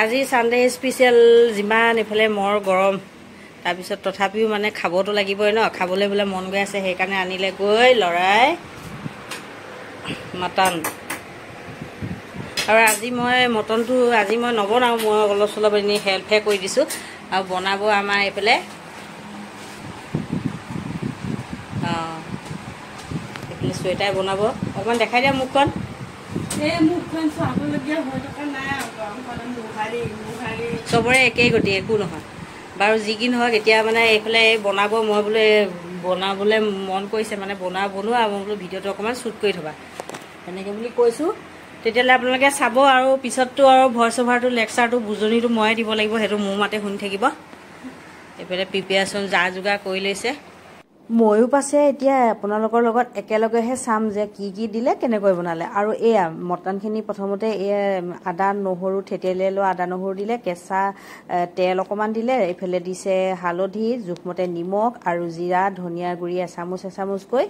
আজি Sunday special যিমান এইফালে মৰ গৰম তাৰপিছত তথাপিও মানে খাবতো লাগিবই ন খাবলৈ বোলে মন গৈ আছে সেইকাৰণে আনিলে গৈ ল'ৰাই মটন আৰু আজি মই মটনটো আজি মই নবনাওঁ মই অলপ চলপ এনেই হেল্পহে কৰি দিছোঁ আৰু বনাব আমাৰ এইফালে অঁ এইফালে চুৱেটাৰ বনাব অকণমান দেখাই দিয়া মুখখন চবৰে একেই গতি একো নহয় বাৰু যি কি নহওক এতিয়া মানে এইফালে বনাব মই বোলো বনাবলৈ মন কৰিছে মানে বনা বনোৱা আৰু মই বোলো ভিডিঅ'টো অকণমান শ্বুট কৰি থবা তেনেকৈ বুলি কৈছোঁ তেতিয়াহ'লে আপোনালোকে চাব আৰু পিছততো আৰু ভইচ অভাৰটো লেকচাৰটো বুজনিটো ময়ে দিব লাগিব সেইটো মোৰ মাতে শুনি থাকিব এইফালে প্ৰিপেয়াৰেশ্যন যা যোগাৰ কৰি লৈছে ময়ো পাছে এতিয়া আপোনালোকৰ লগত একেলগেহে চাম যে কি কি দিলে কেনেকৈ বনালে আৰু এয়া মটনখিনি প্ৰথমতে এয়া আদা নহৰু থেতেলে লোৱা আদা নহৰু দিলে কেঁচা তেল অকণমান দিলে এইফালে দিছে হালধি জোখমতে নিমখ আৰু জিৰা ধনিয়াৰ গুড়ি এচামুচ এচামুচকৈ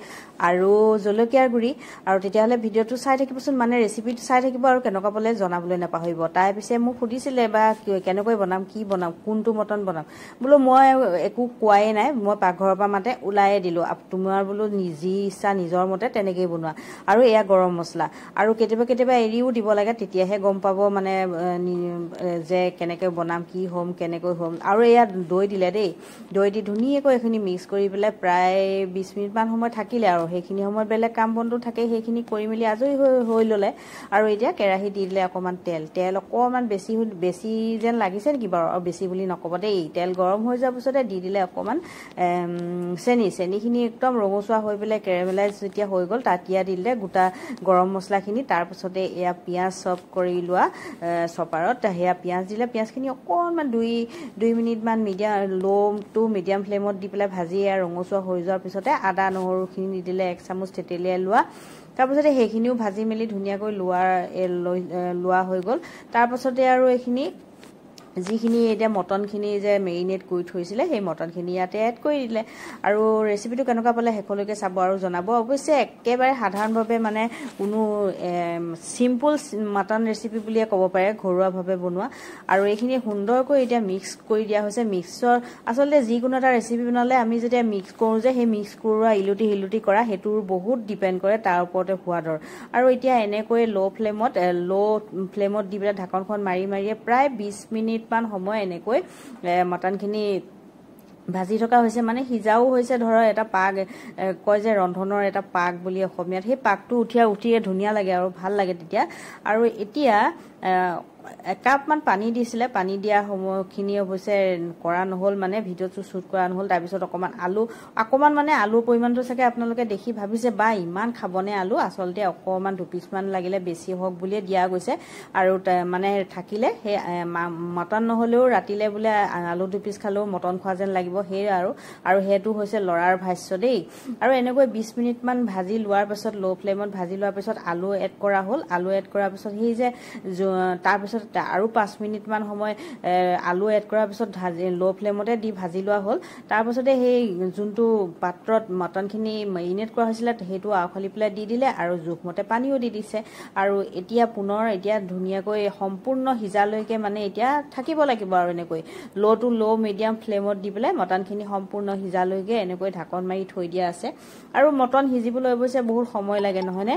আৰু জলকীয়াৰ গুড়ি আৰু তেতিয়াহ'লে ভিডিঅ'টো চাই থাকিবচোন মানে ৰেচিপিটো চাই থাকিব আৰু কেনেকুৱা পালে জনাবলৈ নাপাহৰিব তাৰ পিছে মোক সুধিছিলে বা কেনেকৈ বনাম কি বনাম কোনটো মটন বনাম বোলো মই একো কোৱাই নাই মই পাকঘৰৰ পৰা মাতে ওলাই মছলাই দিলোঁ তোমাৰ বোলো নিজে ইচ্ছা নিজৰ মতে তেনেকেই বনোৱা আৰু এয়া গৰম মছলা আৰু কেতিয়াবা কেতিয়াবা এৰিও দিব লাগে তেতিয়াহে গম পাব মানে যে কেনেকৈ বনাম কি হ'ম কেনেকৈ হ'ম আৰু এয়া দৈ দিলে দেই দৈ দি ধুনীয়াকৈ এইখিনি মিক্স কৰি পেলাই প্ৰায় বিছ মিনিটমান সময় থাকিলে আৰু সেইখিনি সময়ত বেলেগ কাম বনটো থাকে সেইখিনি কৰি মেলি আজৰি হৈ ল'লে আৰু এতিয়া কেৰাহী দি দিলে অকণমান তেল তেল অকণমান বেছি বেছি যেন লাগিছে নেকি বাৰু বেছি বুলি নক'ব দেই তেল গৰম হৈ যোৱাৰ পিছতে দি দিলে অকণমান চেনি চেনিখিনি একদম ৰঙচুৱা হৈ পেলাই কেৰামেলাইজ যেতিয়া হৈ গ'ল তাত ইয়াত দিলে গোটা গৰম মছলাখিনি তাৰপাছতে এয়া পিঁয়াজ চপ কৰি লোৱা চপাৰত সেয়া পিঁয়াজ দিলে পিঁয়াজখিনি অকণমান দুই দুই মিনিটমান মিডিয়াম ল' টু মিডিয়াম ফ্লেমত দি পেলাই ভাজি এয়া ৰঙচুৱা হৈ যোৱাৰ পিছতে আদা নহৰুখিনি দি দিলে এক চামুচ তেতেলিয়াই লোৱা তাৰপাছতে সেইখিনিও ভাজি মেলি ধুনীয়াকৈ লোৱাৰ লোৱা হৈ গ'ল তাৰপাছতে আৰু এইখিনি যিখিনি এতিয়া মটনখিনি যে মেৰিনেট কৰি থৈছিলে সেই মটনখিনি ইয়াতে এড কৰি দিলে আৰু ৰেচিপিটো কেনেকুৱা পালে শেষলৈকে চাব আৰু জনাব অৱশ্যে একেবাৰে সাধাৰণভাৱে মানে কোনো চিম্পল মটন ৰেচিপি বুলিয়ে ক'ব পাৰে ঘৰুৱাভাৱে বনোৱা আৰু এইখিনি সুন্দৰকৈ এতিয়া মিক্স কৰি দিয়া হৈছে মিক্সৰ আচলতে যিকোনো এটা ৰেচিপি বনালে আমি যেতিয়া মিক্স কৰোঁ যে সেই মিক্স কৰোৱা ইলুটি সিলুটি কৰা সেইটোৰ বহুত ডিপেণ্ড কৰে তাৰ ওপৰতে সোৱাদৰ আৰু এতিয়া এনেকৈ ল' ফ্লেমত ল' ফ্লেমত দি পেলাই ঢাকনখন মাৰি মাৰিয়ে প্ৰায় বিছ মিনিট মিনিটমান সময় এনেকৈ মটনখিনি ভাজি থকা হৈছে মানে সিজাও হৈছে ধৰক এটা পাক কয় যে ৰন্ধনৰ এটা পাক বুলি অসমীয়াত সেই পাকটো উঠিয়া উঠিয়ে ধুনীয়া লাগে আৰু ভাল লাগে তেতিয়া আৰু এতিয়া একাপমান পানী দিছিলে পানী দিয়া সময়খিনি অৱশ্যে কৰা নহ'ল মানে ভিডিঅ'টো শ্বুট কৰা নহ'ল তাৰপিছত অকণমান আলু অকণমান মানে আলুৰ পৰিমাণটো চাগে আপোনালোকে দেখি ভাবিছে বা ইমান খাবনে আলু আচলতে অকণমান দুপিচমান লাগিলে বেছি হওক বুলিয়ে দিয়া গৈছে আৰু মানে থাকিলে সেই মটন নহ'লেও ৰাতিলে বোলে আলু দুপিচ খালেও মটন খোৱা যেন লাগিব সেই আৰু আৰু সেইটো হৈছে ল'ৰাৰ ভাষ্য দেই আৰু এনেকৈ বিছ মিনিটমান ভাজি লোৱাৰ পাছত ল' ফ্লেমত ভাজি লোৱাৰ পিছত আলু এড কৰা হ'ল আলু এড কৰাৰ পিছত সেই যে তাৰপিছত তাৰপিছত আৰু পাঁচ মিনিটমান সময় আলু এড কৰাৰ পিছত ভাজি ল' ফ্লেমতে দি ভাজি লোৱা হ'ল তাৰপিছতে সেই যোনটো পাত্ৰত মটনখিনি মেৰিনেট কৰা হৈছিলে সেইটো আওখালি পেলাই দি দিলে আৰু জোখমতে পানীও দি দিছে আৰু এতিয়া পুনৰ এতিয়া ধুনীয়াকৈ সম্পূৰ্ণ সিজালৈকে মানে এতিয়া থাকিব লাগিব আৰু এনেকৈ ল' ল'টো ল' মিডিয়াম ফ্লেমত দি পেলাই মটনখিনি সম্পূৰ্ণ সিজালৈকে এনেকৈ ঢাকন মাৰি থৈ দিয়া আছে আৰু মটন সিজিবলৈ অৱশ্যে বহুত সময় লাগে নহয়নে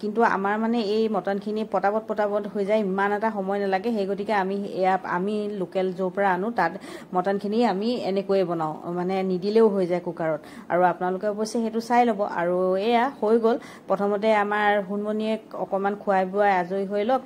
কিন্তু আমাৰ মানে এই মটনখিনি পটাপত পটাপত হৈ যায় ইমান এটা সময় নালাগে সেই গতিকে আমি এয়া আমি লোকেল য'ৰ পৰা আনো তাত মটনখিনি আমি এনেকৈয়ে বনাওঁ মানে নিদিলেও হৈ যায় কুকাৰত আৰু আপোনালোকে অৱশ্যে সেইটো চাই ল'ব আৰু এয়া হৈ গ'ল প্ৰথমতে আমাৰ সোণমণিয়ে অকণমান খুৱাই বোৱাই আজৰি হৈ লওক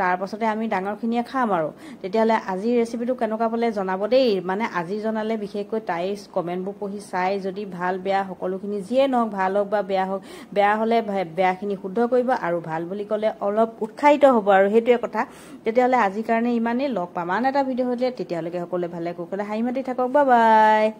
তাৰপাছতে আমি ডাঙৰখিনিয়ে খাম আৰু তেতিয়াহ'লে আজিৰ ৰেচিপিটো কেনেকুৱা বোলে জনাব দেই মানে আজি জনালে বিশেষকৈ তাই কমেণ্টবোৰ পঢ়ি চাই যদি ভাল বেয়া সকলোখিনি যিয়ে নহওক ভাল হওক বা বেয়া হওক বেয়া হ'লে বেয়াখিনি শুদ্ধ কৰিব আৰু ভাল বুলি ক'লে অলপ উৎসাহিত হ'ব আৰু সেইটোৱে কথা তেতিয়াহ'লে আজিৰ কাৰণে ইমানেই লগ পাম আন এটা ভিডিঅ' হ'লে তেতিয়ালৈকে সকলোৱে ভালে কুশলে হাঁহি মাতি থাকক বা বাই